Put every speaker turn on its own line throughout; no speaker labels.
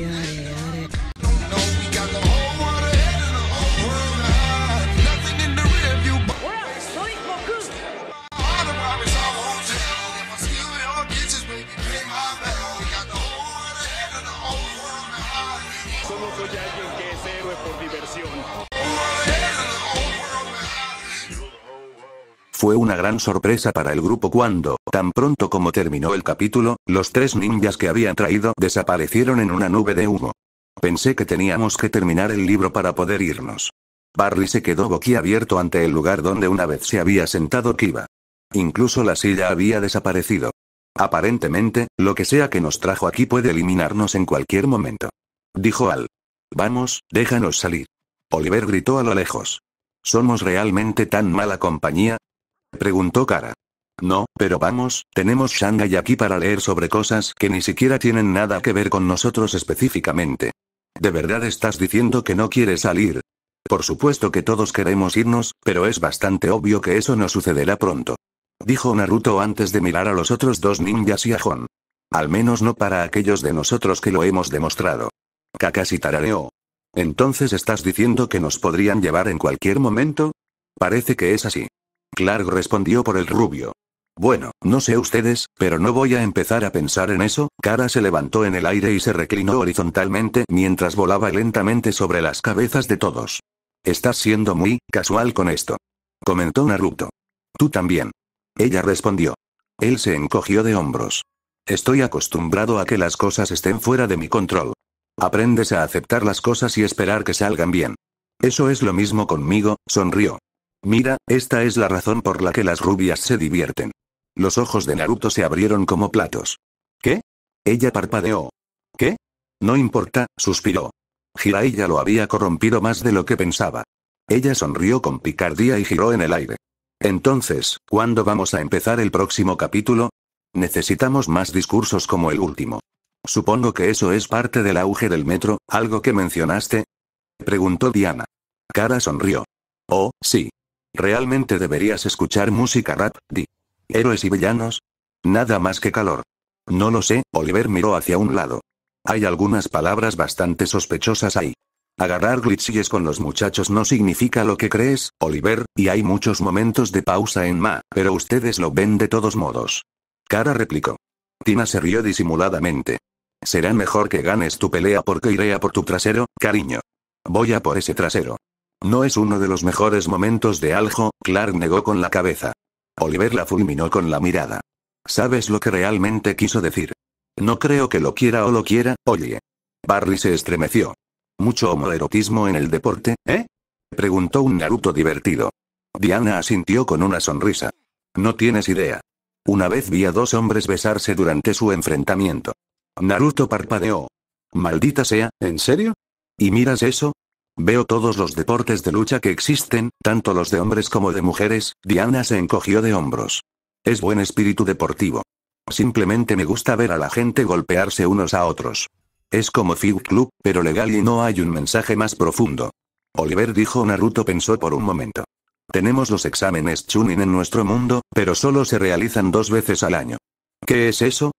Yeah. gran sorpresa para el grupo cuando, tan pronto como terminó el capítulo, los tres ninjas que habían traído desaparecieron en una nube de humo. Pensé que teníamos que terminar el libro para poder irnos. Barry se quedó boquiabierto ante el lugar donde una vez se había sentado Kiva. Incluso la silla había desaparecido. Aparentemente, lo que sea que nos trajo aquí puede eliminarnos en cualquier momento. Dijo Al. Vamos, déjanos salir. Oliver gritó a lo lejos. ¿Somos realmente tan mala compañía? Preguntó Kara. No, pero vamos, tenemos Shanghai aquí para leer sobre cosas que ni siquiera tienen nada que ver con nosotros específicamente. ¿De verdad estás diciendo que no quieres salir? Por supuesto que todos queremos irnos, pero es bastante obvio que eso no sucederá pronto. Dijo Naruto antes de mirar a los otros dos ninjas y a Hon. Al menos no para aquellos de nosotros que lo hemos demostrado. Kakashi tarareó. Entonces estás diciendo que nos podrían llevar en cualquier momento? Parece que es así. Clark respondió por el rubio. Bueno, no sé ustedes, pero no voy a empezar a pensar en eso. Cara se levantó en el aire y se reclinó horizontalmente mientras volaba lentamente sobre las cabezas de todos. Estás siendo muy casual con esto. Comentó Naruto. Tú también. Ella respondió. Él se encogió de hombros. Estoy acostumbrado a que las cosas estén fuera de mi control. Aprendes a aceptar las cosas y esperar que salgan bien. Eso es lo mismo conmigo, sonrió. Mira, esta es la razón por la que las rubias se divierten. Los ojos de Naruto se abrieron como platos. ¿Qué? Ella parpadeó. ¿Qué? No importa, suspiró. Jiraiya ya lo había corrompido más de lo que pensaba. Ella sonrió con picardía y giró en el aire. Entonces, ¿cuándo vamos a empezar el próximo capítulo? Necesitamos más discursos como el último. Supongo que eso es parte del auge del metro, algo que mencionaste. Preguntó Diana. Kara sonrió. Oh, sí. Realmente deberías escuchar música rap, Di. Héroes y villanos. Nada más que calor. No lo sé, Oliver miró hacia un lado. Hay algunas palabras bastante sospechosas ahí. Agarrar glitches con los muchachos no significa lo que crees, Oliver, y hay muchos momentos de pausa en Ma, pero ustedes lo ven de todos modos. Cara replicó. Tina se rió disimuladamente. Será mejor que ganes tu pelea porque iré a por tu trasero, cariño. Voy a por ese trasero. No es uno de los mejores momentos de Aljo, Clark negó con la cabeza. Oliver la fulminó con la mirada. ¿Sabes lo que realmente quiso decir? No creo que lo quiera o lo quiera, oye. Barry se estremeció. Mucho homoerotismo en el deporte, ¿eh? Preguntó un Naruto divertido. Diana asintió con una sonrisa. No tienes idea. Una vez vi a dos hombres besarse durante su enfrentamiento. Naruto parpadeó. Maldita sea, ¿en serio? ¿Y miras eso? Veo todos los deportes de lucha que existen, tanto los de hombres como de mujeres, Diana se encogió de hombros. Es buen espíritu deportivo. Simplemente me gusta ver a la gente golpearse unos a otros. Es como Fight Club, pero legal y no hay un mensaje más profundo. Oliver dijo Naruto pensó por un momento. Tenemos los exámenes Chunin en nuestro mundo, pero solo se realizan dos veces al año. ¿Qué es eso?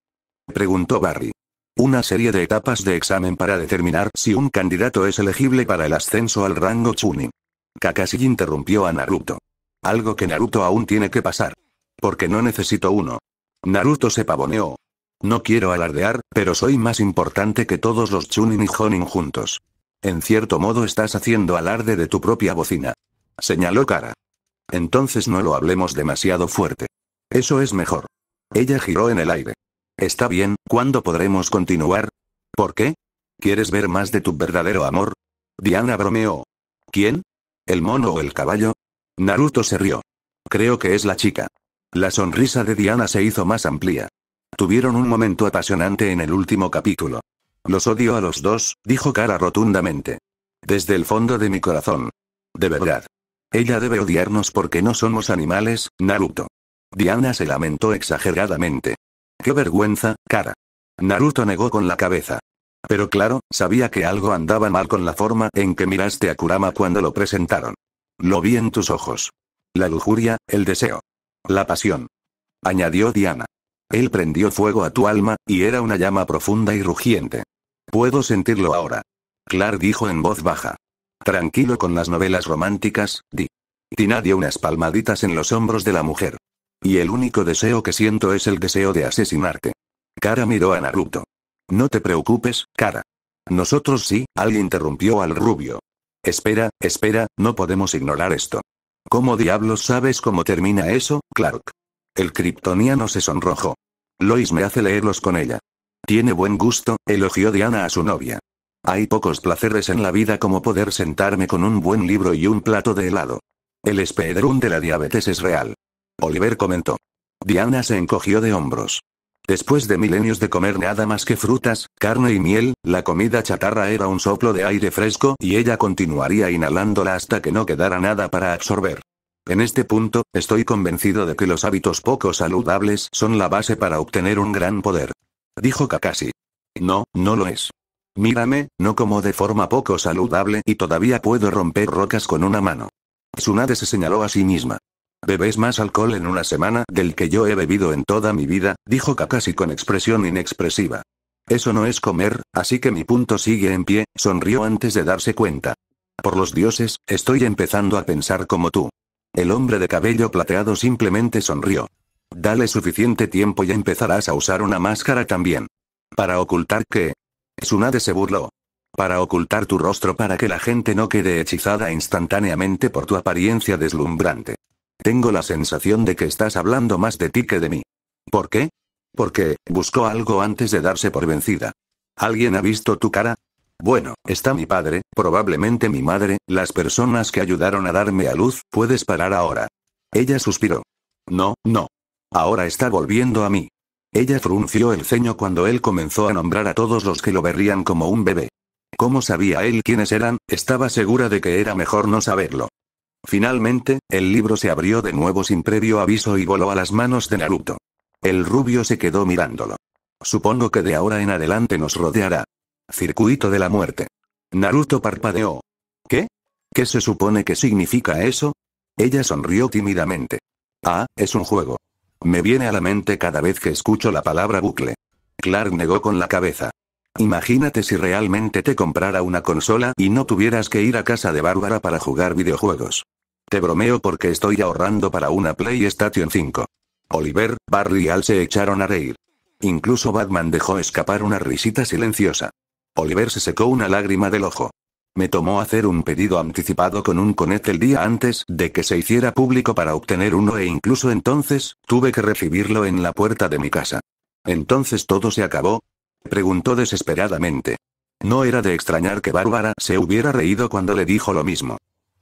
Preguntó Barry. Una serie de etapas de examen para determinar si un candidato es elegible para el ascenso al rango Chunin. Kakashi interrumpió a Naruto. Algo que Naruto aún tiene que pasar. Porque no necesito uno. Naruto se pavoneó. No quiero alardear, pero soy más importante que todos los Chunin y Honin juntos. En cierto modo estás haciendo alarde de tu propia bocina. Señaló Kara. Entonces no lo hablemos demasiado fuerte. Eso es mejor. Ella giró en el aire. Está bien, ¿cuándo podremos continuar? ¿Por qué? ¿Quieres ver más de tu verdadero amor? Diana bromeó. ¿Quién? ¿El mono o el caballo? Naruto se rió. Creo que es la chica. La sonrisa de Diana se hizo más amplia. Tuvieron un momento apasionante en el último capítulo. Los odio a los dos, dijo Cara rotundamente. Desde el fondo de mi corazón. De verdad. Ella debe odiarnos porque no somos animales, Naruto. Diana se lamentó exageradamente. ¡Qué vergüenza, cara! Naruto negó con la cabeza. Pero claro, sabía que algo andaba mal con la forma en que miraste a Kurama cuando lo presentaron. Lo vi en tus ojos. La lujuria, el deseo. La pasión. Añadió Diana. Él prendió fuego a tu alma, y era una llama profunda y rugiente. Puedo sentirlo ahora. Clark dijo en voz baja. Tranquilo con las novelas románticas, Di. Tina nadie unas palmaditas en los hombros de la mujer. Y el único deseo que siento es el deseo de asesinarte. Cara miró a Naruto. No te preocupes, cara. Nosotros sí, alguien interrumpió al rubio. Espera, espera, no podemos ignorar esto. ¿Cómo diablos sabes cómo termina eso, Clark? El kriptoniano se sonrojó. Lois me hace leerlos con ella. Tiene buen gusto, elogió Diana a su novia. Hay pocos placeres en la vida como poder sentarme con un buen libro y un plato de helado. El espedrún de la diabetes es real. Oliver comentó. Diana se encogió de hombros. Después de milenios de comer nada más que frutas, carne y miel, la comida chatarra era un soplo de aire fresco y ella continuaría inhalándola hasta que no quedara nada para absorber. En este punto, estoy convencido de que los hábitos poco saludables son la base para obtener un gran poder. Dijo Kakashi. No, no lo es. Mírame, no como de forma poco saludable y todavía puedo romper rocas con una mano. Tsunade se señaló a sí misma. Bebes más alcohol en una semana del que yo he bebido en toda mi vida, dijo Kakashi con expresión inexpresiva. Eso no es comer, así que mi punto sigue en pie, sonrió antes de darse cuenta. Por los dioses, estoy empezando a pensar como tú. El hombre de cabello plateado simplemente sonrió. Dale suficiente tiempo y empezarás a usar una máscara también. Para ocultar que... Tsunade se burló. Para ocultar tu rostro para que la gente no quede hechizada instantáneamente por tu apariencia deslumbrante. Tengo la sensación de que estás hablando más de ti que de mí. ¿Por qué? Porque, buscó algo antes de darse por vencida. ¿Alguien ha visto tu cara? Bueno, está mi padre, probablemente mi madre, las personas que ayudaron a darme a luz, puedes parar ahora. Ella suspiró. No, no. Ahora está volviendo a mí. Ella frunció el ceño cuando él comenzó a nombrar a todos los que lo verían como un bebé. ¿Cómo sabía él quiénes eran? Estaba segura de que era mejor no saberlo. Finalmente, el libro se abrió de nuevo sin previo aviso y voló a las manos de Naruto. El rubio se quedó mirándolo. Supongo que de ahora en adelante nos rodeará. Circuito de la muerte. Naruto parpadeó. ¿Qué? ¿Qué se supone que significa eso? Ella sonrió tímidamente. Ah, es un juego. Me viene a la mente cada vez que escucho la palabra bucle. Clark negó con la cabeza. Imagínate si realmente te comprara una consola y no tuvieras que ir a casa de Bárbara para jugar videojuegos. Te bromeo porque estoy ahorrando para una PlayStation 5. Oliver, Barry y Al se echaron a reír. Incluso Batman dejó escapar una risita silenciosa. Oliver se secó una lágrima del ojo. Me tomó hacer un pedido anticipado con un conet el día antes de que se hiciera público para obtener uno e incluso entonces, tuve que recibirlo en la puerta de mi casa. ¿Entonces todo se acabó? Preguntó desesperadamente. No era de extrañar que Bárbara se hubiera reído cuando le dijo lo mismo.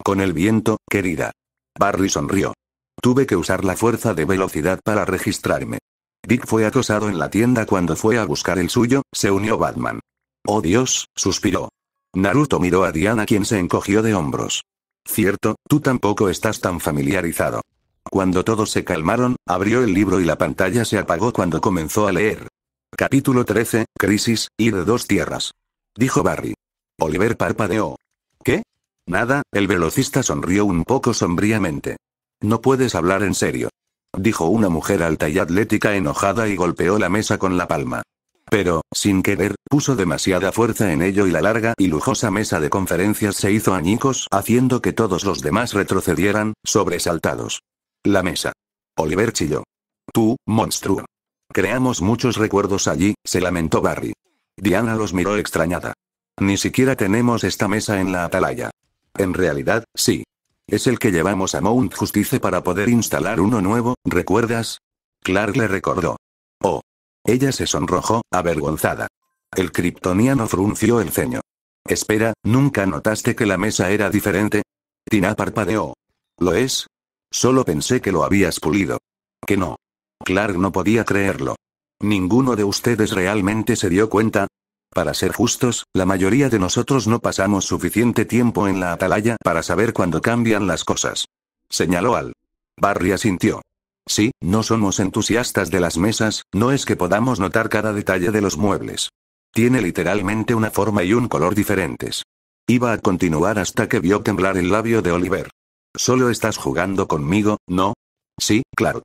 Con el viento, querida. Barry sonrió. Tuve que usar la fuerza de velocidad para registrarme. Dick fue acosado en la tienda cuando fue a buscar el suyo, se unió Batman. Oh Dios, suspiró. Naruto miró a Diana quien se encogió de hombros. Cierto, tú tampoco estás tan familiarizado. Cuando todos se calmaron, abrió el libro y la pantalla se apagó cuando comenzó a leer. Capítulo 13, Crisis, y de dos tierras. Dijo Barry. Oliver parpadeó. Nada, el velocista sonrió un poco sombríamente. No puedes hablar en serio. Dijo una mujer alta y atlética enojada y golpeó la mesa con la palma. Pero, sin querer, puso demasiada fuerza en ello y la larga y lujosa mesa de conferencias se hizo añicos, haciendo que todos los demás retrocedieran, sobresaltados. La mesa. Oliver chilló. Tú, monstruo. Creamos muchos recuerdos allí, se lamentó Barry. Diana los miró extrañada. Ni siquiera tenemos esta mesa en la atalaya. En realidad, sí. Es el que llevamos a Mount Justice para poder instalar uno nuevo, ¿recuerdas? Clark le recordó. Oh. Ella se sonrojó, avergonzada. El kryptoniano frunció el ceño. Espera, ¿nunca notaste que la mesa era diferente? Tina parpadeó. ¿Lo es? Solo pensé que lo habías pulido. Que no. Clark no podía creerlo. Ninguno de ustedes realmente se dio cuenta, para ser justos, la mayoría de nosotros no pasamos suficiente tiempo en la atalaya para saber cuándo cambian las cosas. Señaló al. Barry asintió. Sí, no somos entusiastas de las mesas, no es que podamos notar cada detalle de los muebles. Tiene literalmente una forma y un color diferentes. Iba a continuar hasta que vio temblar el labio de Oliver. Solo estás jugando conmigo, ¿no? Sí, Clark.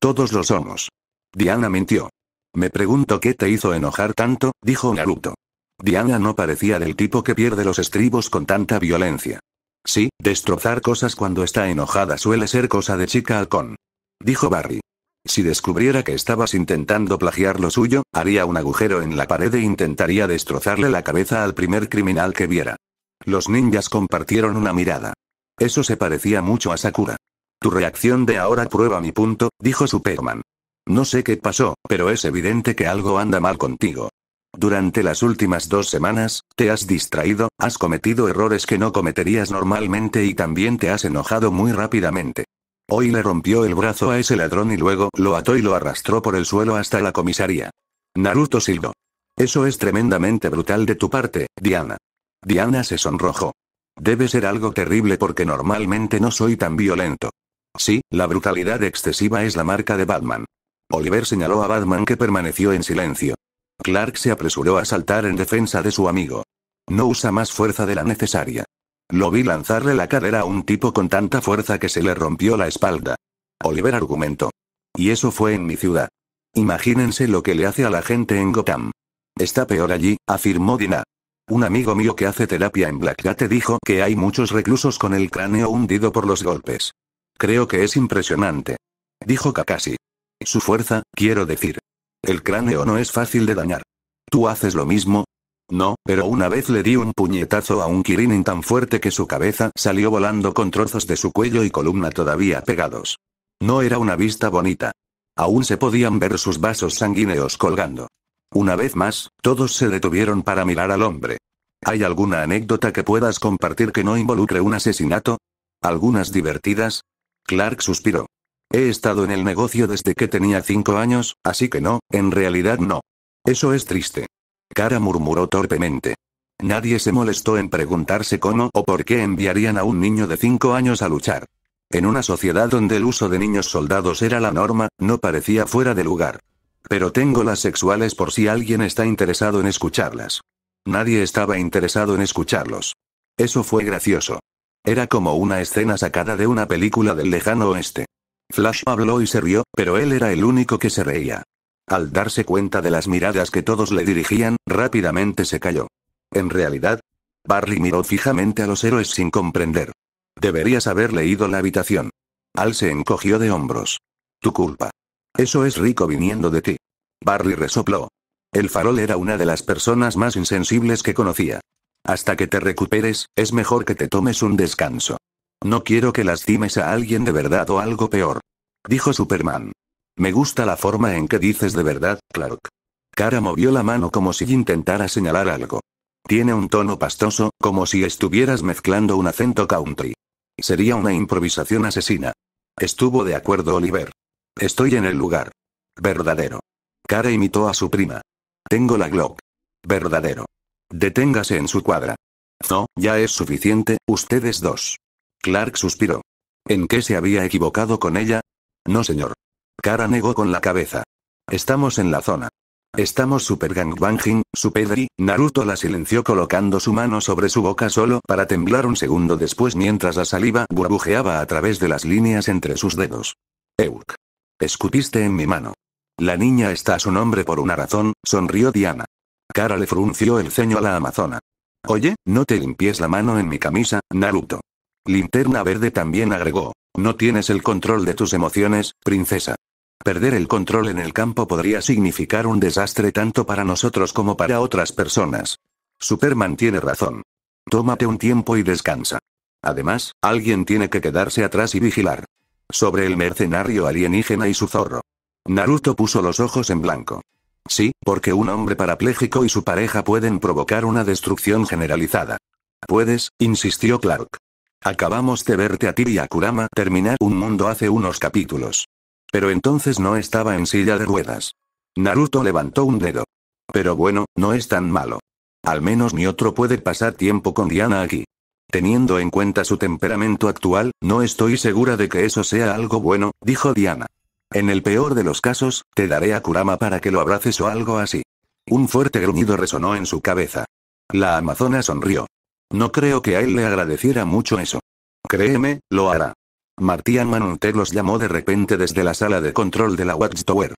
Todos lo somos. Diana mintió. Me pregunto qué te hizo enojar tanto, dijo Naruto. Diana no parecía del tipo que pierde los estribos con tanta violencia. Sí, destrozar cosas cuando está enojada suele ser cosa de chica halcón. Dijo Barry. Si descubriera que estabas intentando plagiar lo suyo, haría un agujero en la pared e intentaría destrozarle la cabeza al primer criminal que viera. Los ninjas compartieron una mirada. Eso se parecía mucho a Sakura. Tu reacción de ahora prueba mi punto, dijo Superman. No sé qué pasó, pero es evidente que algo anda mal contigo. Durante las últimas dos semanas, te has distraído, has cometido errores que no cometerías normalmente y también te has enojado muy rápidamente. Hoy le rompió el brazo a ese ladrón y luego lo ató y lo arrastró por el suelo hasta la comisaría. Naruto silbó. Eso es tremendamente brutal de tu parte, Diana. Diana se sonrojó. Debe ser algo terrible porque normalmente no soy tan violento. Sí, la brutalidad excesiva es la marca de Batman. Oliver señaló a Batman que permaneció en silencio. Clark se apresuró a saltar en defensa de su amigo. No usa más fuerza de la necesaria. Lo vi lanzarle la cadera a un tipo con tanta fuerza que se le rompió la espalda. Oliver argumentó. Y eso fue en mi ciudad. Imagínense lo que le hace a la gente en Gotham. Está peor allí, afirmó Dina. Un amigo mío que hace terapia en Blackgate dijo que hay muchos reclusos con el cráneo hundido por los golpes. Creo que es impresionante. Dijo Kakashi. Su fuerza, quiero decir. El cráneo no es fácil de dañar. ¿Tú haces lo mismo? No, pero una vez le di un puñetazo a un Kirinin tan fuerte que su cabeza salió volando con trozos de su cuello y columna todavía pegados. No era una vista bonita. Aún se podían ver sus vasos sanguíneos colgando. Una vez más, todos se detuvieron para mirar al hombre. ¿Hay alguna anécdota que puedas compartir que no involucre un asesinato? ¿Algunas divertidas? Clark suspiró. He estado en el negocio desde que tenía cinco años, así que no, en realidad no. Eso es triste. Cara murmuró torpemente. Nadie se molestó en preguntarse cómo o por qué enviarían a un niño de cinco años a luchar. En una sociedad donde el uso de niños soldados era la norma, no parecía fuera de lugar. Pero tengo las sexuales por si alguien está interesado en escucharlas. Nadie estaba interesado en escucharlos. Eso fue gracioso. Era como una escena sacada de una película del lejano oeste. Flash habló y se rió, pero él era el único que se reía. Al darse cuenta de las miradas que todos le dirigían, rápidamente se calló. En realidad, Barley miró fijamente a los héroes sin comprender. Deberías haber leído la habitación. Al se encogió de hombros. Tu culpa. Eso es rico viniendo de ti. Barley resopló. El farol era una de las personas más insensibles que conocía. Hasta que te recuperes, es mejor que te tomes un descanso. No quiero que lastimes a alguien de verdad o algo peor. Dijo Superman. Me gusta la forma en que dices de verdad, Clark. Kara movió la mano como si intentara señalar algo. Tiene un tono pastoso, como si estuvieras mezclando un acento country. Sería una improvisación asesina. Estuvo de acuerdo Oliver. Estoy en el lugar. Verdadero. Kara imitó a su prima. Tengo la Glock. Verdadero. Deténgase en su cuadra. No, ya es suficiente, ustedes dos. Clark suspiró. ¿En qué se había equivocado con ella? No, señor. Cara negó con la cabeza. Estamos en la zona. Estamos super gangbanging, super Naruto la silenció colocando su mano sobre su boca solo para temblar un segundo después mientras la saliva burbujeaba a través de las líneas entre sus dedos. Euk. Escupiste en mi mano. La niña está a su nombre por una razón, sonrió Diana. Cara le frunció el ceño a la amazona. Oye, no te limpies la mano en mi camisa, Naruto. Linterna Verde también agregó, no tienes el control de tus emociones, princesa. Perder el control en el campo podría significar un desastre tanto para nosotros como para otras personas. Superman tiene razón. Tómate un tiempo y descansa. Además, alguien tiene que quedarse atrás y vigilar. Sobre el mercenario alienígena y su zorro. Naruto puso los ojos en blanco. Sí, porque un hombre parapléjico y su pareja pueden provocar una destrucción generalizada. Puedes, insistió Clark. Acabamos de verte a ti y a Kurama terminar un mundo hace unos capítulos. Pero entonces no estaba en silla de ruedas. Naruto levantó un dedo. Pero bueno, no es tan malo. Al menos mi otro puede pasar tiempo con Diana aquí. Teniendo en cuenta su temperamento actual, no estoy segura de que eso sea algo bueno, dijo Diana. En el peor de los casos, te daré a Kurama para que lo abraces o algo así. Un fuerte gruñido resonó en su cabeza. La amazona sonrió. No creo que a él le agradeciera mucho eso. Créeme, lo hará. Martian Manunter los llamó de repente desde la sala de control de la Watchtower.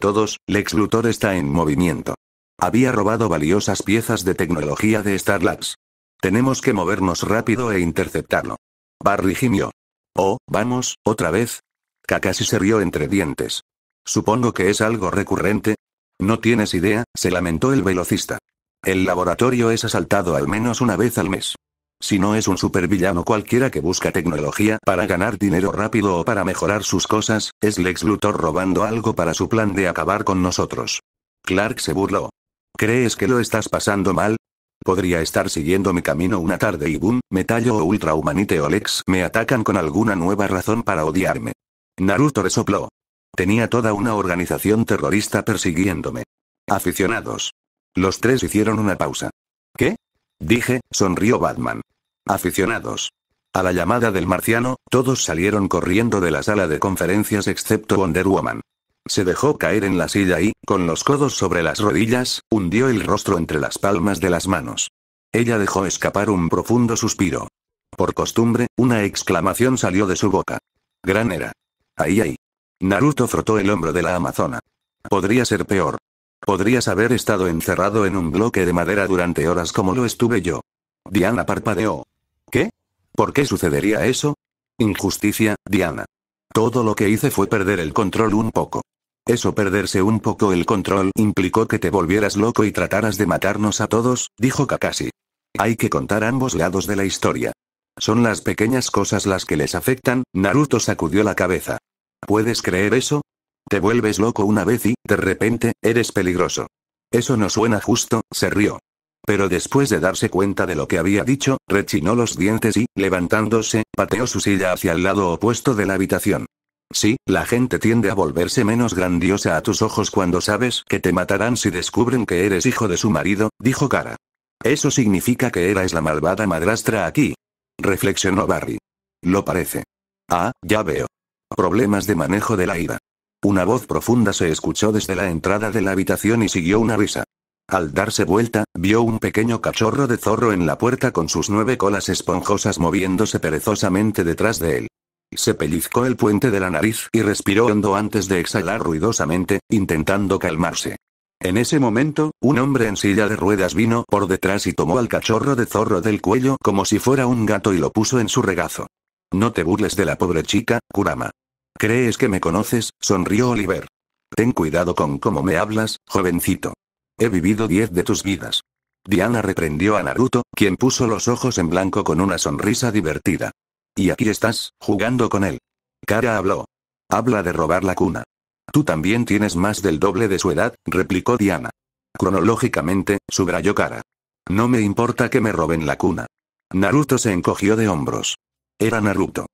Todos, Lex Luthor está en movimiento. Había robado valiosas piezas de tecnología de Star Labs. Tenemos que movernos rápido e interceptarlo. Barry gimió. Oh, vamos, otra vez. Kakashi se rió entre dientes. Supongo que es algo recurrente. No tienes idea, se lamentó el velocista. El laboratorio es asaltado al menos una vez al mes. Si no es un supervillano cualquiera que busca tecnología para ganar dinero rápido o para mejorar sus cosas, es Lex Luthor robando algo para su plan de acabar con nosotros. Clark se burló. ¿Crees que lo estás pasando mal? Podría estar siguiendo mi camino una tarde y boom, Metallo o Ultra Humanite o Lex me atacan con alguna nueva razón para odiarme. Naruto resopló. Tenía toda una organización terrorista persiguiéndome. Aficionados. Los tres hicieron una pausa. ¿Qué? Dije, sonrió Batman. Aficionados. A la llamada del marciano, todos salieron corriendo de la sala de conferencias excepto Wonder Woman. Se dejó caer en la silla y, con los codos sobre las rodillas, hundió el rostro entre las palmas de las manos. Ella dejó escapar un profundo suspiro. Por costumbre, una exclamación salió de su boca. Gran era. Ahí ahí. Naruto frotó el hombro de la Amazona. Podría ser peor. Podrías haber estado encerrado en un bloque de madera durante horas como lo estuve yo. Diana parpadeó. ¿Qué? ¿Por qué sucedería eso? Injusticia, Diana. Todo lo que hice fue perder el control un poco. Eso perderse un poco el control implicó que te volvieras loco y trataras de matarnos a todos, dijo Kakashi. Hay que contar ambos lados de la historia. Son las pequeñas cosas las que les afectan, Naruto sacudió la cabeza. ¿Puedes creer eso? Te vuelves loco una vez y, de repente, eres peligroso. Eso no suena justo, se rió. Pero después de darse cuenta de lo que había dicho, rechinó los dientes y, levantándose, pateó su silla hacia el lado opuesto de la habitación. Sí, la gente tiende a volverse menos grandiosa a tus ojos cuando sabes que te matarán si descubren que eres hijo de su marido, dijo Cara. Eso significa que es la malvada madrastra aquí. Reflexionó Barry. Lo parece. Ah, ya veo. Problemas de manejo de la ira. Una voz profunda se escuchó desde la entrada de la habitación y siguió una risa. Al darse vuelta, vio un pequeño cachorro de zorro en la puerta con sus nueve colas esponjosas moviéndose perezosamente detrás de él. Se pellizcó el puente de la nariz y respiró hondo antes de exhalar ruidosamente, intentando calmarse. En ese momento, un hombre en silla de ruedas vino por detrás y tomó al cachorro de zorro del cuello como si fuera un gato y lo puso en su regazo. No te burles de la pobre chica, Kurama. ¿Crees que me conoces? sonrió Oliver. Ten cuidado con cómo me hablas, jovencito. He vivido diez de tus vidas. Diana reprendió a Naruto, quien puso los ojos en blanco con una sonrisa divertida. Y aquí estás, jugando con él. Kara habló. Habla de robar la cuna. Tú también tienes más del doble de su edad, replicó Diana. Cronológicamente, subrayó Kara. No me importa que me roben la cuna. Naruto se encogió de hombros. Era Naruto.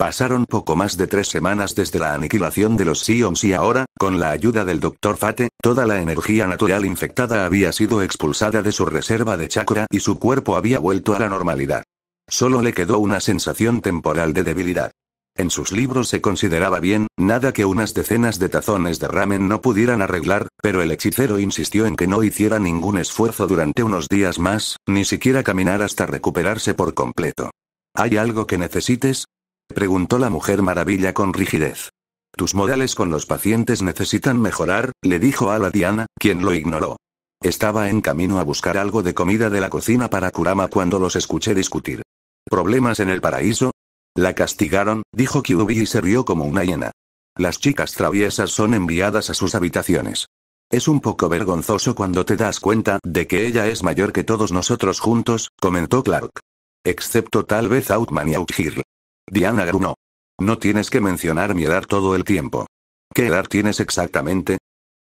Pasaron poco más de tres semanas desde la aniquilación de los Sions y ahora, con la ayuda del Dr. Fate, toda la energía natural infectada había sido expulsada de su reserva de chakra y su cuerpo había vuelto a la normalidad. Solo le quedó una sensación temporal de debilidad. En sus libros se consideraba bien, nada que unas decenas de tazones de ramen no pudieran arreglar, pero el hechicero insistió en que no hiciera ningún esfuerzo durante unos días más, ni siquiera caminar hasta recuperarse por completo. ¿Hay algo que necesites? preguntó la mujer maravilla con rigidez. Tus modales con los pacientes necesitan mejorar, le dijo a la Diana, quien lo ignoró. Estaba en camino a buscar algo de comida de la cocina para Kurama cuando los escuché discutir. ¿Problemas en el paraíso? La castigaron, dijo Kyubi y se rió como una hiena. Las chicas traviesas son enviadas a sus habitaciones. Es un poco vergonzoso cuando te das cuenta de que ella es mayor que todos nosotros juntos, comentó Clark. Excepto tal vez Outman y Outgirl. Diana grunó. No tienes que mencionar mi edad todo el tiempo. ¿Qué edad tienes exactamente?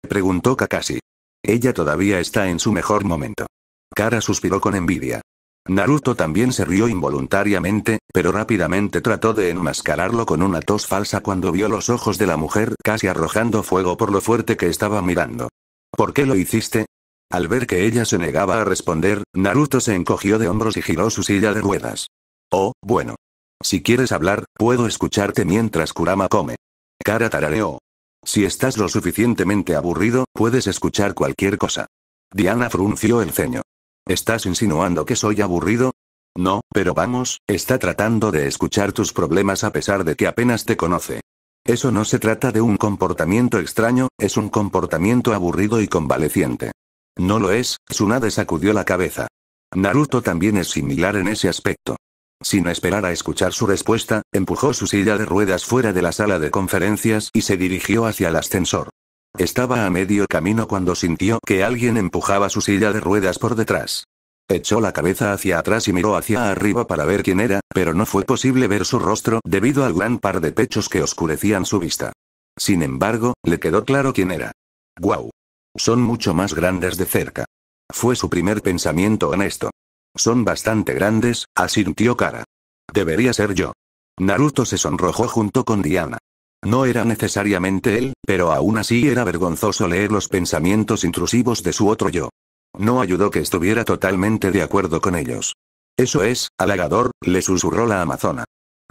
Preguntó Kakashi. Ella todavía está en su mejor momento. Kara suspiró con envidia. Naruto también se rió involuntariamente, pero rápidamente trató de enmascararlo con una tos falsa cuando vio los ojos de la mujer casi arrojando fuego por lo fuerte que estaba mirando. ¿Por qué lo hiciste? Al ver que ella se negaba a responder, Naruto se encogió de hombros y giró su silla de ruedas. Oh, bueno. Si quieres hablar, puedo escucharte mientras Kurama come. Cara Tarareo. Si estás lo suficientemente aburrido, puedes escuchar cualquier cosa. Diana frunció el ceño. ¿Estás insinuando que soy aburrido? No, pero vamos, está tratando de escuchar tus problemas a pesar de que apenas te conoce. Eso no se trata de un comportamiento extraño, es un comportamiento aburrido y convaleciente. No lo es, Tsunade sacudió la cabeza. Naruto también es similar en ese aspecto. Sin esperar a escuchar su respuesta, empujó su silla de ruedas fuera de la sala de conferencias y se dirigió hacia el ascensor. Estaba a medio camino cuando sintió que alguien empujaba su silla de ruedas por detrás. Echó la cabeza hacia atrás y miró hacia arriba para ver quién era, pero no fue posible ver su rostro debido al gran par de pechos que oscurecían su vista. Sin embargo, le quedó claro quién era. ¡Guau! Son mucho más grandes de cerca. Fue su primer pensamiento honesto. Son bastante grandes, asintió Kara. Debería ser yo. Naruto se sonrojó junto con Diana. No era necesariamente él, pero aún así era vergonzoso leer los pensamientos intrusivos de su otro yo. No ayudó que estuviera totalmente de acuerdo con ellos. Eso es, halagador, le susurró la amazona.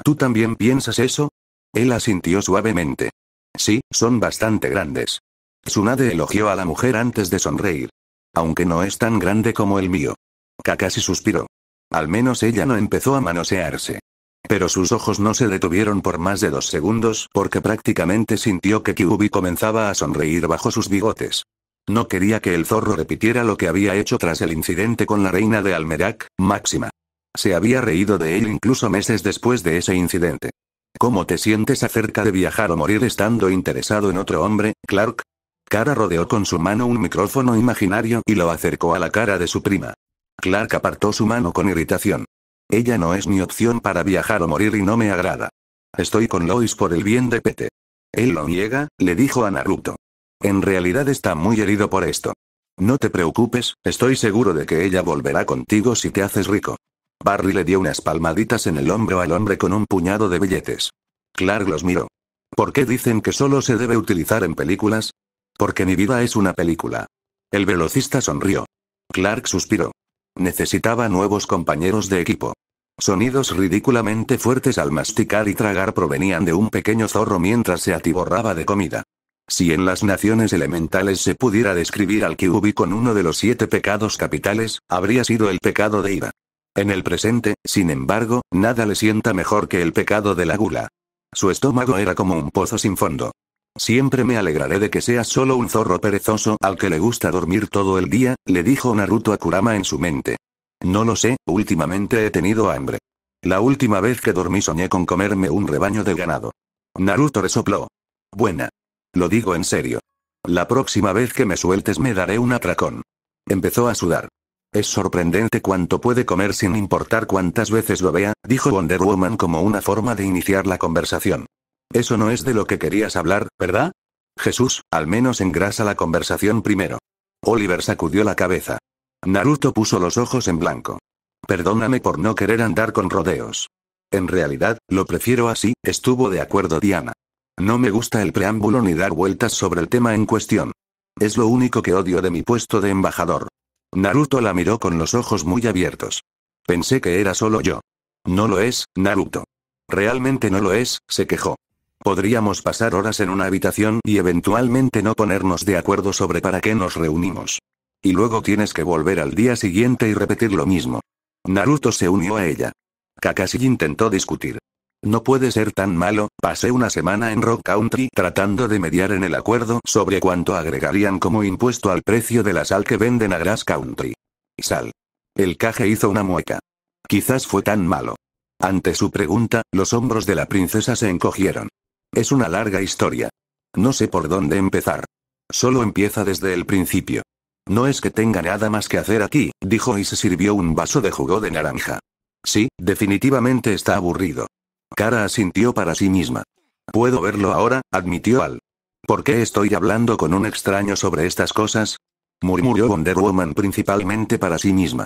¿Tú también piensas eso? Él asintió suavemente. Sí, son bastante grandes. Tsunade elogió a la mujer antes de sonreír. Aunque no es tan grande como el mío. Kakasi suspiró. Al menos ella no empezó a manosearse. Pero sus ojos no se detuvieron por más de dos segundos porque prácticamente sintió que Kyubi comenzaba a sonreír bajo sus bigotes. No quería que el zorro repitiera lo que había hecho tras el incidente con la reina de Almerac, Máxima. Se había reído de él incluso meses después de ese incidente. ¿Cómo te sientes acerca de viajar o morir estando interesado en otro hombre, Clark? Cara rodeó con su mano un micrófono imaginario y lo acercó a la cara de su prima. Clark apartó su mano con irritación. Ella no es mi opción para viajar o morir y no me agrada. Estoy con Lois por el bien de Pete. Él lo niega, le dijo a Naruto. En realidad está muy herido por esto. No te preocupes, estoy seguro de que ella volverá contigo si te haces rico. Barry le dio unas palmaditas en el hombro al hombre con un puñado de billetes. Clark los miró. ¿Por qué dicen que solo se debe utilizar en películas? Porque mi vida es una película. El velocista sonrió. Clark suspiró. Necesitaba nuevos compañeros de equipo. Sonidos ridículamente fuertes al masticar y tragar provenían de un pequeño zorro mientras se atiborraba de comida. Si en las naciones elementales se pudiera describir al kiubi con uno de los siete pecados capitales, habría sido el pecado de ira. En el presente, sin embargo, nada le sienta mejor que el pecado de la gula. Su estómago era como un pozo sin fondo. Siempre me alegraré de que seas solo un zorro perezoso al que le gusta dormir todo el día, le dijo Naruto a Kurama en su mente. No lo sé, últimamente he tenido hambre. La última vez que dormí soñé con comerme un rebaño de ganado. Naruto resopló. Buena. Lo digo en serio. La próxima vez que me sueltes me daré un atracón. Empezó a sudar. Es sorprendente cuánto puede comer sin importar cuántas veces lo vea, dijo Wonder Woman como una forma de iniciar la conversación. Eso no es de lo que querías hablar, ¿verdad? Jesús, al menos engrasa la conversación primero. Oliver sacudió la cabeza. Naruto puso los ojos en blanco. Perdóname por no querer andar con rodeos. En realidad, lo prefiero así, estuvo de acuerdo Diana. No me gusta el preámbulo ni dar vueltas sobre el tema en cuestión. Es lo único que odio de mi puesto de embajador. Naruto la miró con los ojos muy abiertos. Pensé que era solo yo. No lo es, Naruto. Realmente no lo es, se quejó. Podríamos pasar horas en una habitación y eventualmente no ponernos de acuerdo sobre para qué nos reunimos. Y luego tienes que volver al día siguiente y repetir lo mismo. Naruto se unió a ella. Kakashi intentó discutir. No puede ser tan malo, pasé una semana en Rock Country tratando de mediar en el acuerdo sobre cuánto agregarían como impuesto al precio de la sal que venden a Grass Country. Sal. El caje hizo una mueca. Quizás fue tan malo. Ante su pregunta, los hombros de la princesa se encogieron. Es una larga historia. No sé por dónde empezar. Solo empieza desde el principio. No es que tenga nada más que hacer aquí, dijo y se sirvió un vaso de jugo de naranja. Sí, definitivamente está aburrido. Cara asintió para sí misma. Puedo verlo ahora, admitió Al. ¿Por qué estoy hablando con un extraño sobre estas cosas? murmuró Wonder Woman principalmente para sí misma.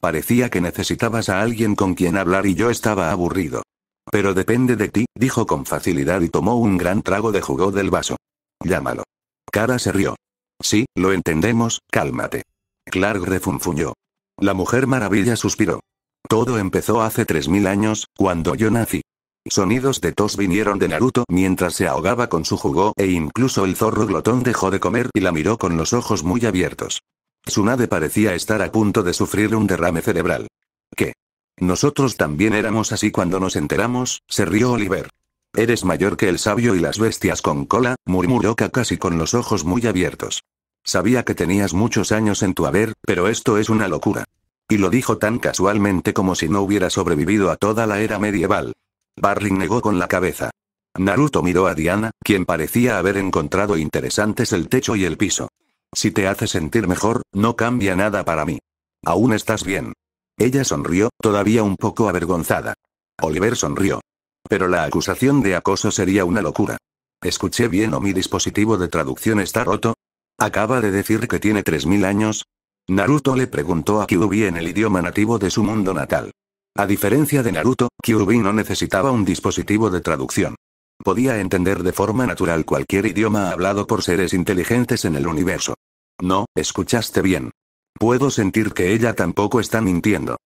Parecía que necesitabas a alguien con quien hablar y yo estaba aburrido. Pero depende de ti, dijo con facilidad y tomó un gran trago de jugo del vaso. Llámalo. Cara se rió. Sí, lo entendemos, cálmate. Clark refunfuñó. La mujer maravilla suspiró. Todo empezó hace 3.000 años, cuando yo nací. Sonidos de tos vinieron de Naruto mientras se ahogaba con su jugo e incluso el zorro glotón dejó de comer y la miró con los ojos muy abiertos. Tsunade parecía estar a punto de sufrir un derrame cerebral. ¿Qué? Nosotros también éramos así cuando nos enteramos, se rió Oliver. Eres mayor que el sabio y las bestias con cola, murmuró Kakashi con los ojos muy abiertos. Sabía que tenías muchos años en tu haber, pero esto es una locura. Y lo dijo tan casualmente como si no hubiera sobrevivido a toda la era medieval. Barry negó con la cabeza. Naruto miró a Diana, quien parecía haber encontrado interesantes el techo y el piso. Si te hace sentir mejor, no cambia nada para mí. Aún estás bien. Ella sonrió, todavía un poco avergonzada. Oliver sonrió. Pero la acusación de acoso sería una locura. ¿Escuché bien o mi dispositivo de traducción está roto? ¿Acaba de decir que tiene 3.000 años? Naruto le preguntó a kirby en el idioma nativo de su mundo natal. A diferencia de Naruto, kirby no necesitaba un dispositivo de traducción. Podía entender de forma natural cualquier idioma hablado por seres inteligentes en el universo. No, escuchaste bien. Puedo sentir que ella tampoco está mintiendo.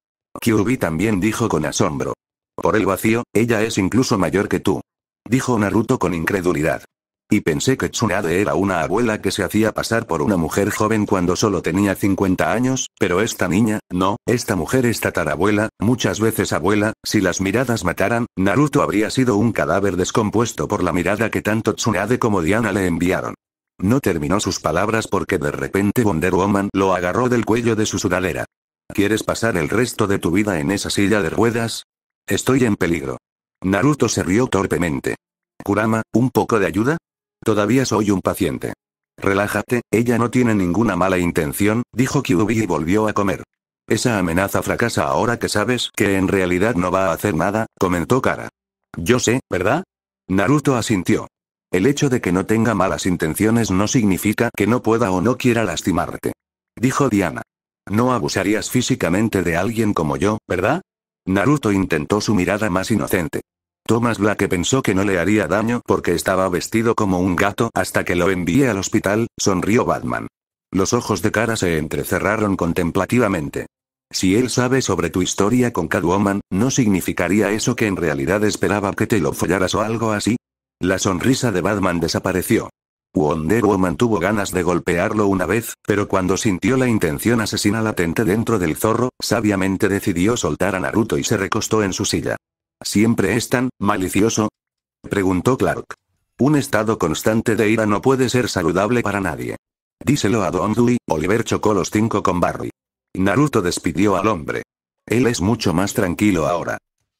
Kyubi también dijo con asombro. Por el vacío, ella es incluso mayor que tú. Dijo Naruto con incredulidad. Y pensé que Tsunade era una abuela que se hacía pasar por una mujer joven cuando solo tenía 50 años, pero esta niña, no, esta mujer es tatarabuela, muchas veces abuela, si las miradas mataran, Naruto habría sido un cadáver descompuesto por la mirada que tanto Tsunade como Diana le enviaron. No terminó sus palabras porque de repente Wonder Woman lo agarró del cuello de su sudadera. ¿Quieres pasar el resto de tu vida en esa silla de ruedas? Estoy en peligro. Naruto se rió torpemente. Kurama, ¿un poco de ayuda? Todavía soy un paciente. Relájate, ella no tiene ninguna mala intención, dijo Kyubi y volvió a comer. Esa amenaza fracasa ahora que sabes que en realidad no va a hacer nada, comentó Kara. Yo sé, ¿verdad? Naruto asintió. El hecho de que no tenga malas intenciones no significa que no pueda o no quiera lastimarte. Dijo Diana. No abusarías físicamente de alguien como yo, ¿verdad? Naruto intentó su mirada más inocente. Thomas Black pensó que no le haría daño porque estaba vestido como un gato hasta que lo envié al hospital, sonrió Batman. Los ojos de cara se entrecerraron contemplativamente. Si él sabe sobre tu historia con Catwoman, ¿no significaría eso que en realidad esperaba que te lo follaras o algo así? La sonrisa de Batman desapareció. Wonder Woman tuvo ganas de golpearlo una vez, pero cuando sintió la intención asesina latente dentro del zorro, sabiamente decidió soltar a Naruto y se recostó en su silla. ¿Siempre es tan malicioso? preguntó Clark. Un estado constante de ira no puede ser saludable para nadie. Díselo a Don Dewey, Oliver chocó los cinco con Barry. Naruto despidió al hombre. Él es mucho más tranquilo ahora.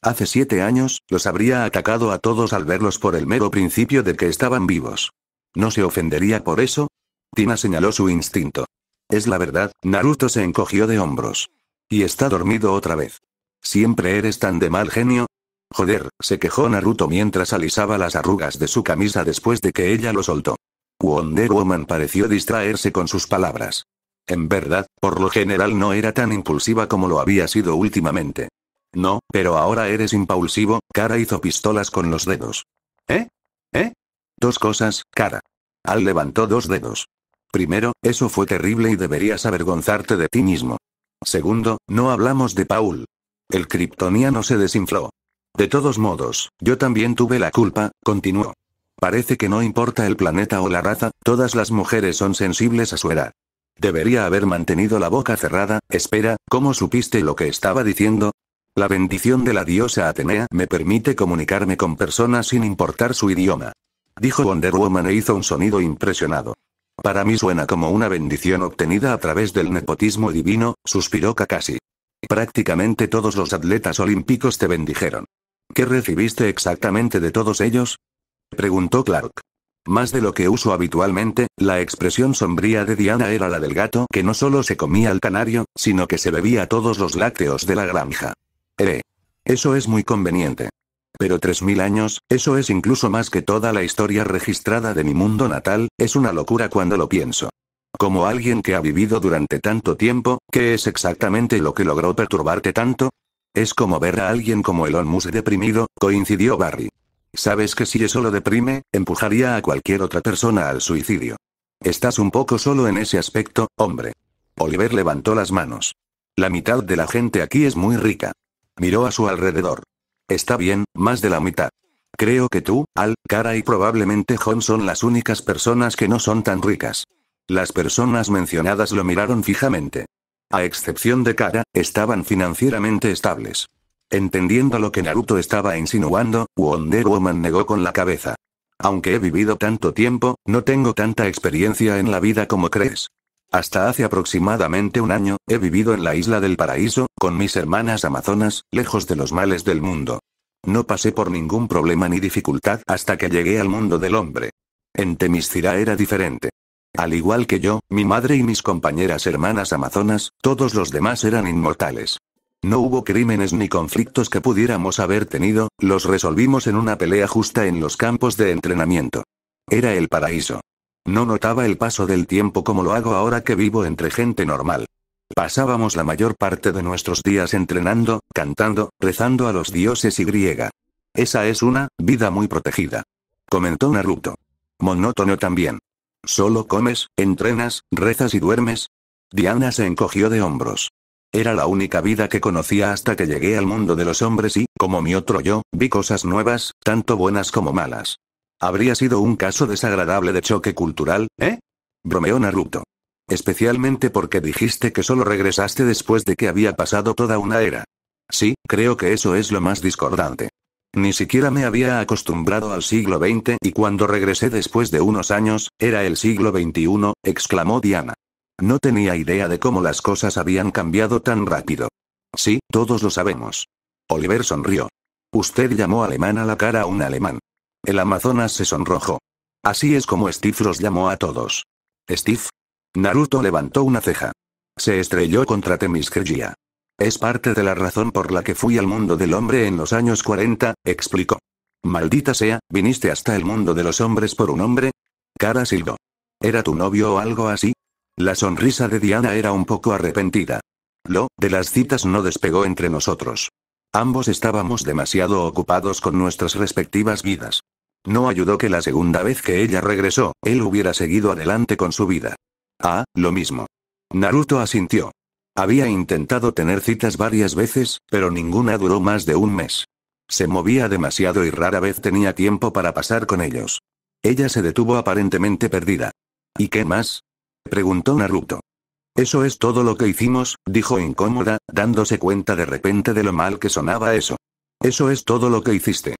Hace siete años, los habría atacado a todos al verlos por el mero principio de que estaban vivos. ¿No se ofendería por eso? Tina señaló su instinto. Es la verdad, Naruto se encogió de hombros. Y está dormido otra vez. Siempre eres tan de mal genio. Joder, se quejó Naruto mientras alisaba las arrugas de su camisa después de que ella lo soltó. Wonder Woman pareció distraerse con sus palabras. En verdad, por lo general no era tan impulsiva como lo había sido últimamente. No, pero ahora eres impulsivo, Cara hizo pistolas con los dedos. ¿Eh? ¿Eh? Dos cosas, Cara. Al levantó dos dedos. Primero, eso fue terrible y deberías avergonzarte de ti mismo. Segundo, no hablamos de Paul. El kriptoniano se desinfló. De todos modos, yo también tuve la culpa, continuó. Parece que no importa el planeta o la raza, todas las mujeres son sensibles a su edad. Debería haber mantenido la boca cerrada, espera, ¿cómo supiste lo que estaba diciendo? La bendición de la diosa Atenea me permite comunicarme con personas sin importar su idioma. Dijo Wonder Woman e hizo un sonido impresionado. Para mí suena como una bendición obtenida a través del nepotismo divino, suspiró Kakashi. Prácticamente todos los atletas olímpicos te bendijeron. ¿Qué recibiste exactamente de todos ellos? Preguntó Clark. Más de lo que uso habitualmente, la expresión sombría de Diana era la del gato que no solo se comía al canario, sino que se bebía todos los lácteos de la granja. Eh. Eso es muy conveniente. Pero 3.000 años, eso es incluso más que toda la historia registrada de mi mundo natal, es una locura cuando lo pienso. Como alguien que ha vivido durante tanto tiempo, ¿qué es exactamente lo que logró perturbarte tanto? Es como ver a alguien como Elon Musk deprimido, coincidió Barry. Sabes que si eso lo deprime, empujaría a cualquier otra persona al suicidio. Estás un poco solo en ese aspecto, hombre. Oliver levantó las manos. La mitad de la gente aquí es muy rica. Miró a su alrededor. Está bien, más de la mitad. Creo que tú, Al, Cara y probablemente John son las únicas personas que no son tan ricas. Las personas mencionadas lo miraron fijamente. A excepción de Cara, estaban financieramente estables. Entendiendo lo que Naruto estaba insinuando, Wonder Woman negó con la cabeza. Aunque he vivido tanto tiempo, no tengo tanta experiencia en la vida como crees. Hasta hace aproximadamente un año, he vivido en la isla del paraíso, con mis hermanas amazonas, lejos de los males del mundo. No pasé por ningún problema ni dificultad hasta que llegué al mundo del hombre. En Temiscira era diferente. Al igual que yo, mi madre y mis compañeras hermanas amazonas, todos los demás eran inmortales. No hubo crímenes ni conflictos que pudiéramos haber tenido, los resolvimos en una pelea justa en los campos de entrenamiento. Era el paraíso. No notaba el paso del tiempo como lo hago ahora que vivo entre gente normal. Pasábamos la mayor parte de nuestros días entrenando, cantando, rezando a los dioses y griega. Esa es una vida muy protegida. Comentó Naruto. Monótono también. Solo comes, entrenas, rezas y duermes. Diana se encogió de hombros. Era la única vida que conocía hasta que llegué al mundo de los hombres y, como mi otro yo, vi cosas nuevas, tanto buenas como malas. Habría sido un caso desagradable de choque cultural, ¿eh? Bromeó Naruto. Especialmente porque dijiste que solo regresaste después de que había pasado toda una era. Sí, creo que eso es lo más discordante. Ni siquiera me había acostumbrado al siglo XX y cuando regresé después de unos años, era el siglo XXI, exclamó Diana. No tenía idea de cómo las cosas habían cambiado tan rápido. Sí, todos lo sabemos. Oliver sonrió. Usted llamó alemán a la cara a un alemán. El Amazonas se sonrojó. Así es como Steve los llamó a todos. ¿Steve? Naruto levantó una ceja. Se estrelló contra Temis Kriya. Es parte de la razón por la que fui al mundo del hombre en los años 40, explicó. Maldita sea, ¿viniste hasta el mundo de los hombres por un hombre? Cara Sildo. ¿Era tu novio o algo así? La sonrisa de Diana era un poco arrepentida. Lo de las citas no despegó entre nosotros. Ambos estábamos demasiado ocupados con nuestras respectivas vidas. No ayudó que la segunda vez que ella regresó, él hubiera seguido adelante con su vida. Ah, lo mismo. Naruto asintió. Había intentado tener citas varias veces, pero ninguna duró más de un mes. Se movía demasiado y rara vez tenía tiempo para pasar con ellos. Ella se detuvo aparentemente perdida. ¿Y qué más? preguntó Naruto. Eso es todo lo que hicimos, dijo incómoda, dándose cuenta de repente de lo mal que sonaba eso. Eso es todo lo que hiciste.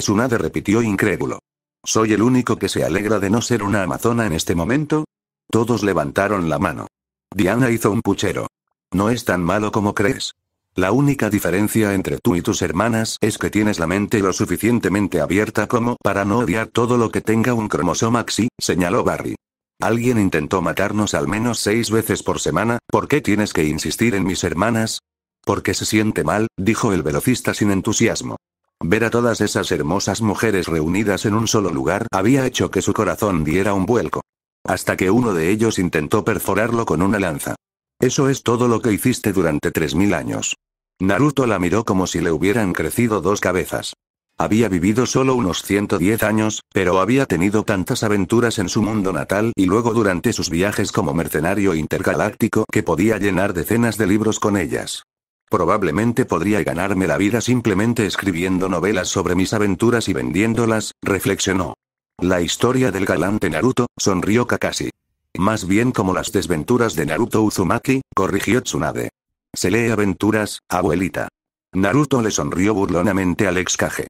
Tsunade repitió incrédulo. ¿Soy el único que se alegra de no ser una amazona en este momento? Todos levantaron la mano. Diana hizo un puchero. No es tan malo como crees. La única diferencia entre tú y tus hermanas es que tienes la mente lo suficientemente abierta como para no odiar todo lo que tenga un cromosoma X. señaló Barry. Alguien intentó matarnos al menos seis veces por semana, ¿por qué tienes que insistir en mis hermanas? Porque se siente mal, dijo el velocista sin entusiasmo. Ver a todas esas hermosas mujeres reunidas en un solo lugar había hecho que su corazón diera un vuelco. Hasta que uno de ellos intentó perforarlo con una lanza. Eso es todo lo que hiciste durante 3.000 años. Naruto la miró como si le hubieran crecido dos cabezas. Había vivido solo unos 110 años, pero había tenido tantas aventuras en su mundo natal y luego durante sus viajes como mercenario intergaláctico que podía llenar decenas de libros con ellas. Probablemente podría ganarme la vida simplemente escribiendo novelas sobre mis aventuras y vendiéndolas, reflexionó. La historia del galante Naruto, sonrió Kakashi. Más bien como las desventuras de Naruto Uzumaki, corrigió Tsunade. Se lee aventuras, abuelita. Naruto le sonrió burlonamente al ex Kage.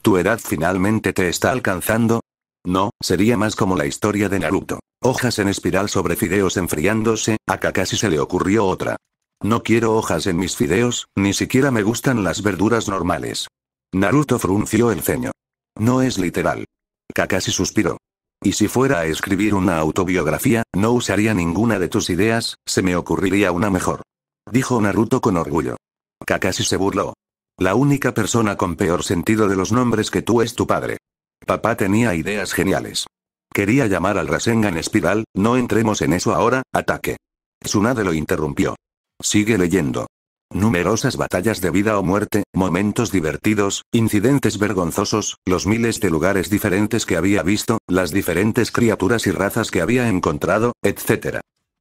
¿Tu edad finalmente te está alcanzando? No, sería más como la historia de Naruto. Hojas en espiral sobre fideos enfriándose, a Kakashi se le ocurrió otra. No quiero hojas en mis fideos, ni siquiera me gustan las verduras normales. Naruto frunció el ceño. No es literal. Kakashi suspiró. Y si fuera a escribir una autobiografía, no usaría ninguna de tus ideas, se me ocurriría una mejor. Dijo Naruto con orgullo. Kakashi se burló. La única persona con peor sentido de los nombres que tú es tu padre. Papá tenía ideas geniales. Quería llamar al Rasengan Espiral, no entremos en eso ahora, ataque. Tsunade lo interrumpió. Sigue leyendo. Numerosas batallas de vida o muerte, momentos divertidos, incidentes vergonzosos, los miles de lugares diferentes que había visto, las diferentes criaturas y razas que había encontrado, etc.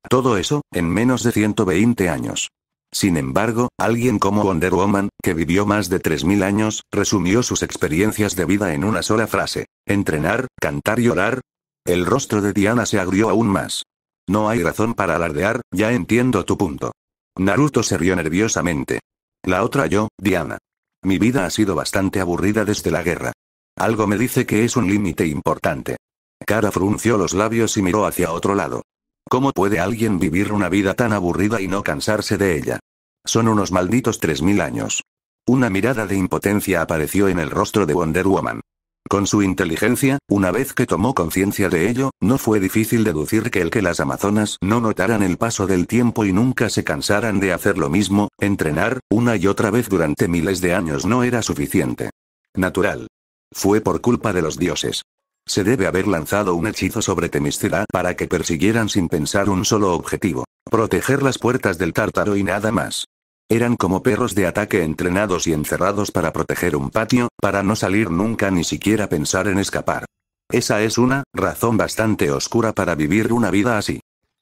Todo eso, en menos de 120 años. Sin embargo, alguien como Wonder Woman, que vivió más de 3.000 años, resumió sus experiencias de vida en una sola frase. Entrenar, cantar y orar. El rostro de Diana se agrió aún más. No hay razón para alardear, ya entiendo tu punto. Naruto se rió nerviosamente. La otra yo, Diana. Mi vida ha sido bastante aburrida desde la guerra. Algo me dice que es un límite importante. Kara frunció los labios y miró hacia otro lado. ¿Cómo puede alguien vivir una vida tan aburrida y no cansarse de ella? Son unos malditos 3.000 años. Una mirada de impotencia apareció en el rostro de Wonder Woman. Con su inteligencia, una vez que tomó conciencia de ello, no fue difícil deducir que el que las amazonas no notaran el paso del tiempo y nunca se cansaran de hacer lo mismo, entrenar, una y otra vez durante miles de años no era suficiente. Natural. Fue por culpa de los dioses. Se debe haber lanzado un hechizo sobre Temiscira para que persiguieran sin pensar un solo objetivo, proteger las puertas del tártaro y nada más. Eran como perros de ataque entrenados y encerrados para proteger un patio, para no salir nunca ni siquiera pensar en escapar. Esa es una razón bastante oscura para vivir una vida así.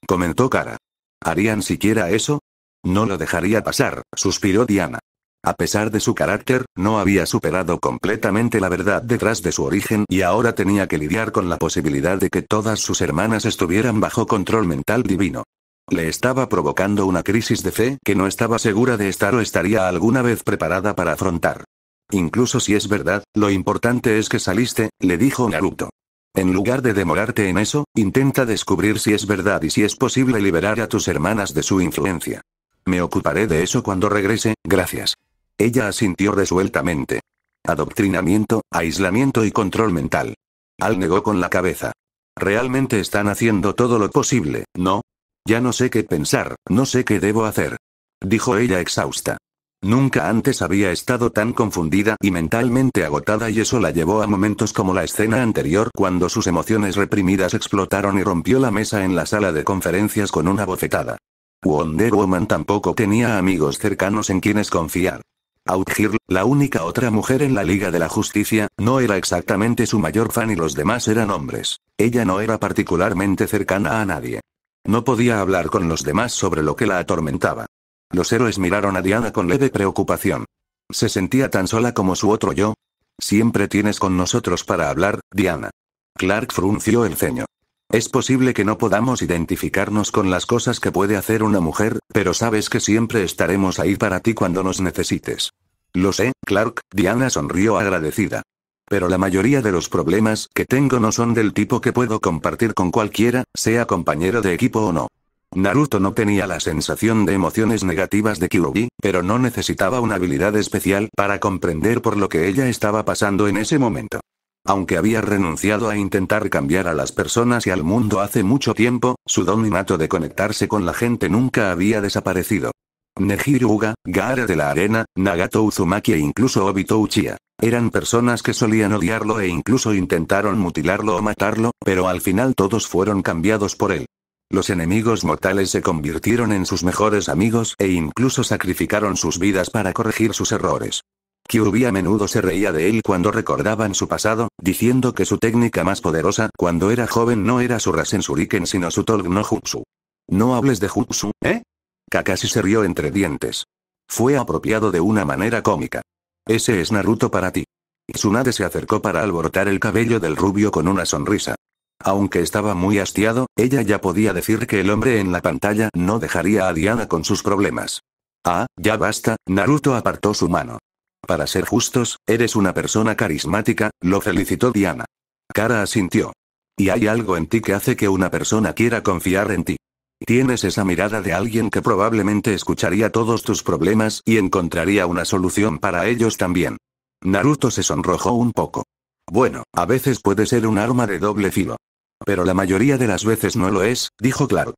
Comentó Cara. ¿Harían siquiera eso? No lo dejaría pasar, suspiró Diana. A pesar de su carácter, no había superado completamente la verdad detrás de su origen y ahora tenía que lidiar con la posibilidad de que todas sus hermanas estuvieran bajo control mental divino. Le estaba provocando una crisis de fe que no estaba segura de estar o estaría alguna vez preparada para afrontar. Incluso si es verdad, lo importante es que saliste, le dijo Naruto. En lugar de demorarte en eso, intenta descubrir si es verdad y si es posible liberar a tus hermanas de su influencia. Me ocuparé de eso cuando regrese, gracias. Ella asintió resueltamente. Adoctrinamiento, aislamiento y control mental. Al negó con la cabeza. Realmente están haciendo todo lo posible, ¿no? Ya no sé qué pensar, no sé qué debo hacer. Dijo ella exhausta. Nunca antes había estado tan confundida y mentalmente agotada y eso la llevó a momentos como la escena anterior cuando sus emociones reprimidas explotaron y rompió la mesa en la sala de conferencias con una bofetada. Wonder Woman tampoco tenía amigos cercanos en quienes confiar. Outgirl, la única otra mujer en la Liga de la Justicia, no era exactamente su mayor fan y los demás eran hombres. Ella no era particularmente cercana a nadie. No podía hablar con los demás sobre lo que la atormentaba. Los héroes miraron a Diana con leve preocupación. Se sentía tan sola como su otro yo. Siempre tienes con nosotros para hablar, Diana. Clark frunció el ceño. Es posible que no podamos identificarnos con las cosas que puede hacer una mujer, pero sabes que siempre estaremos ahí para ti cuando nos necesites. Lo sé, Clark, Diana sonrió agradecida pero la mayoría de los problemas que tengo no son del tipo que puedo compartir con cualquiera, sea compañero de equipo o no. Naruto no tenía la sensación de emociones negativas de Kyuubi, pero no necesitaba una habilidad especial para comprender por lo que ella estaba pasando en ese momento. Aunque había renunciado a intentar cambiar a las personas y al mundo hace mucho tiempo, su don innato de conectarse con la gente nunca había desaparecido. Neji Gaara de la Arena, Nagato Uzumaki e incluso Obito Uchiha. Eran personas que solían odiarlo e incluso intentaron mutilarlo o matarlo, pero al final todos fueron cambiados por él. Los enemigos mortales se convirtieron en sus mejores amigos e incluso sacrificaron sus vidas para corregir sus errores. Kyubi a menudo se reía de él cuando recordaban su pasado, diciendo que su técnica más poderosa cuando era joven no era su Rasen Shuriken sino su Tolg no Jutsu. No hables de Jutsu, ¿eh? Kakashi se rió entre dientes. Fue apropiado de una manera cómica. Ese es Naruto para ti. Tsunade se acercó para alborotar el cabello del rubio con una sonrisa. Aunque estaba muy hastiado, ella ya podía decir que el hombre en la pantalla no dejaría a Diana con sus problemas. Ah, ya basta, Naruto apartó su mano. Para ser justos, eres una persona carismática, lo felicitó Diana. Kara asintió. Y hay algo en ti que hace que una persona quiera confiar en ti. Tienes esa mirada de alguien que probablemente escucharía todos tus problemas y encontraría una solución para ellos también. Naruto se sonrojó un poco. Bueno, a veces puede ser un arma de doble filo. Pero la mayoría de las veces no lo es, dijo Clark.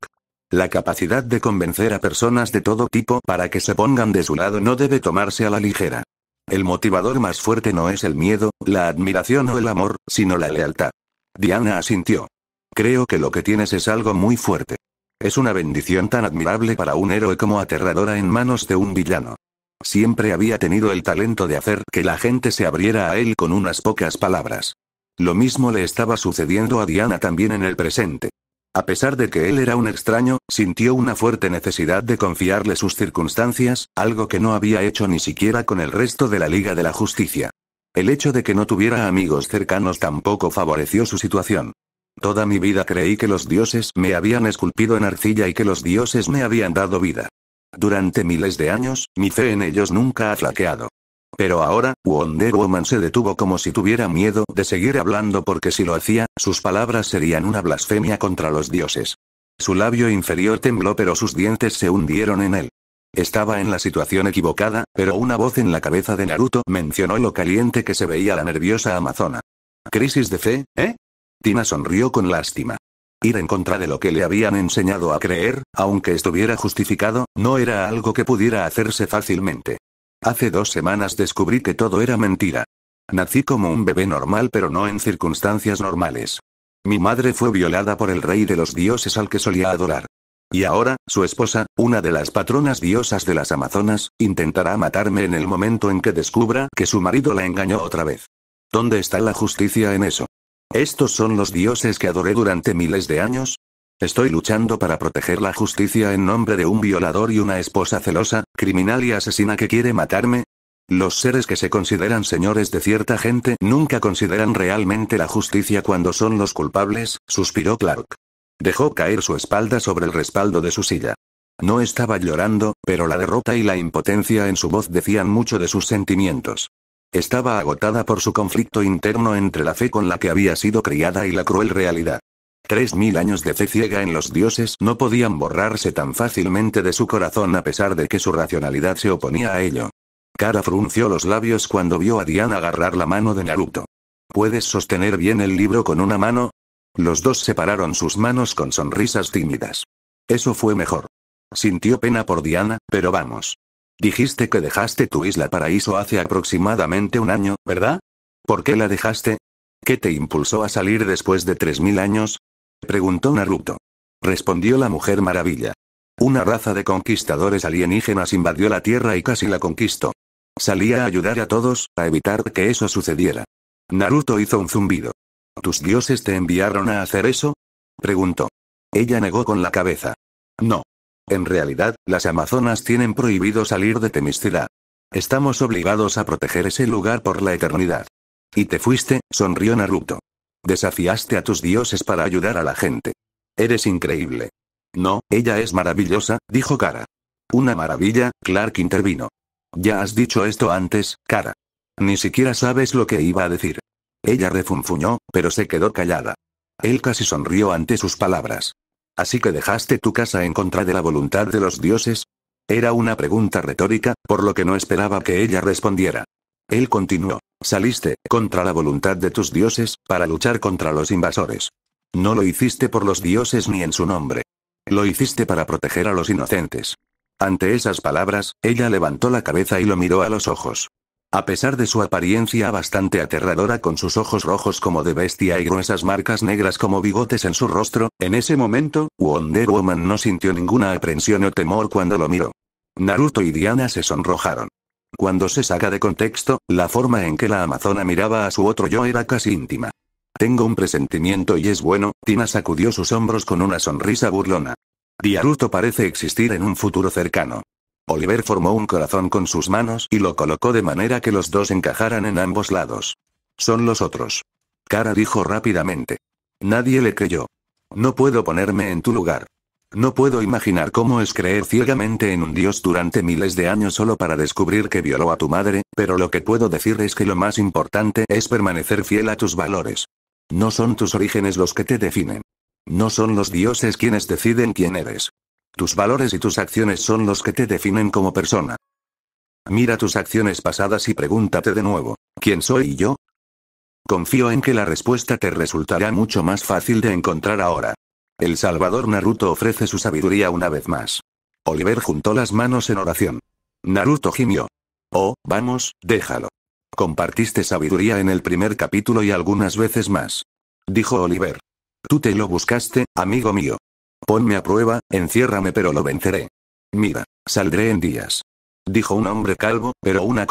La capacidad de convencer a personas de todo tipo para que se pongan de su lado no debe tomarse a la ligera. El motivador más fuerte no es el miedo, la admiración o el amor, sino la lealtad. Diana asintió. Creo que lo que tienes es algo muy fuerte. Es una bendición tan admirable para un héroe como aterradora en manos de un villano. Siempre había tenido el talento de hacer que la gente se abriera a él con unas pocas palabras. Lo mismo le estaba sucediendo a Diana también en el presente. A pesar de que él era un extraño, sintió una fuerte necesidad de confiarle sus circunstancias, algo que no había hecho ni siquiera con el resto de la Liga de la Justicia. El hecho de que no tuviera amigos cercanos tampoco favoreció su situación. Toda mi vida creí que los dioses me habían esculpido en arcilla y que los dioses me habían dado vida. Durante miles de años, mi fe en ellos nunca ha flaqueado. Pero ahora, Wonder Woman se detuvo como si tuviera miedo de seguir hablando porque si lo hacía, sus palabras serían una blasfemia contra los dioses. Su labio inferior tembló pero sus dientes se hundieron en él. Estaba en la situación equivocada, pero una voz en la cabeza de Naruto mencionó lo caliente que se veía la nerviosa amazona. ¿Crisis de fe, eh? Tina sonrió con lástima. Ir en contra de lo que le habían enseñado a creer, aunque estuviera justificado, no era algo que pudiera hacerse fácilmente. Hace dos semanas descubrí que todo era mentira. Nací como un bebé normal pero no en circunstancias normales. Mi madre fue violada por el rey de los dioses al que solía adorar. Y ahora, su esposa, una de las patronas diosas de las Amazonas, intentará matarme en el momento en que descubra que su marido la engañó otra vez. ¿Dónde está la justicia en eso? ¿Estos son los dioses que adoré durante miles de años? Estoy luchando para proteger la justicia en nombre de un violador y una esposa celosa, criminal y asesina que quiere matarme. Los seres que se consideran señores de cierta gente nunca consideran realmente la justicia cuando son los culpables, suspiró Clark. Dejó caer su espalda sobre el respaldo de su silla. No estaba llorando, pero la derrota y la impotencia en su voz decían mucho de sus sentimientos. Estaba agotada por su conflicto interno entre la fe con la que había sido criada y la cruel realidad. Tres mil años de fe ciega en los dioses no podían borrarse tan fácilmente de su corazón a pesar de que su racionalidad se oponía a ello. Kara frunció los labios cuando vio a Diana agarrar la mano de Naruto. ¿Puedes sostener bien el libro con una mano? Los dos separaron sus manos con sonrisas tímidas. Eso fue mejor. Sintió pena por Diana, pero vamos. Dijiste que dejaste tu isla paraíso hace aproximadamente un año, ¿verdad? ¿Por qué la dejaste? ¿Qué te impulsó a salir después de 3.000 años? Preguntó Naruto. Respondió la mujer maravilla. Una raza de conquistadores alienígenas invadió la Tierra y casi la conquistó. Salía a ayudar a todos, a evitar que eso sucediera. Naruto hizo un zumbido. ¿Tus dioses te enviaron a hacer eso? Preguntó. Ella negó con la cabeza. En realidad, las amazonas tienen prohibido salir de Temiscira. Estamos obligados a proteger ese lugar por la eternidad. Y te fuiste, sonrió Naruto. Desafiaste a tus dioses para ayudar a la gente. Eres increíble. No, ella es maravillosa, dijo Kara. Una maravilla, Clark intervino. Ya has dicho esto antes, Kara. Ni siquiera sabes lo que iba a decir. Ella refunfuñó, pero se quedó callada. Él casi sonrió ante sus palabras. Así que dejaste tu casa en contra de la voluntad de los dioses. Era una pregunta retórica, por lo que no esperaba que ella respondiera. Él continuó. Saliste, contra la voluntad de tus dioses, para luchar contra los invasores. No lo hiciste por los dioses ni en su nombre. Lo hiciste para proteger a los inocentes. Ante esas palabras, ella levantó la cabeza y lo miró a los ojos. A pesar de su apariencia bastante aterradora con sus ojos rojos como de bestia y gruesas marcas negras como bigotes en su rostro, en ese momento, Wonder Woman no sintió ninguna aprensión o temor cuando lo miró. Naruto y Diana se sonrojaron. Cuando se saca de contexto, la forma en que la amazona miraba a su otro yo era casi íntima. Tengo un presentimiento y es bueno, Tina sacudió sus hombros con una sonrisa burlona. Diaruto parece existir en un futuro cercano. Oliver formó un corazón con sus manos y lo colocó de manera que los dos encajaran en ambos lados. Son los otros. Cara dijo rápidamente. Nadie le creyó. No puedo ponerme en tu lugar. No puedo imaginar cómo es creer ciegamente en un dios durante miles de años solo para descubrir que violó a tu madre, pero lo que puedo decir es que lo más importante es permanecer fiel a tus valores. No son tus orígenes los que te definen. No son los dioses quienes deciden quién eres. Tus valores y tus acciones son los que te definen como persona. Mira tus acciones pasadas y pregúntate de nuevo, ¿quién soy yo? Confío en que la respuesta te resultará mucho más fácil de encontrar ahora. El Salvador Naruto ofrece su sabiduría una vez más. Oliver juntó las manos en oración. Naruto gimió. Oh, vamos, déjalo. Compartiste sabiduría en el primer capítulo y algunas veces más. Dijo Oliver. Tú te lo buscaste, amigo mío. Ponme a prueba, enciérrame pero lo venceré. Mira, saldré en días. Dijo un hombre calvo, pero una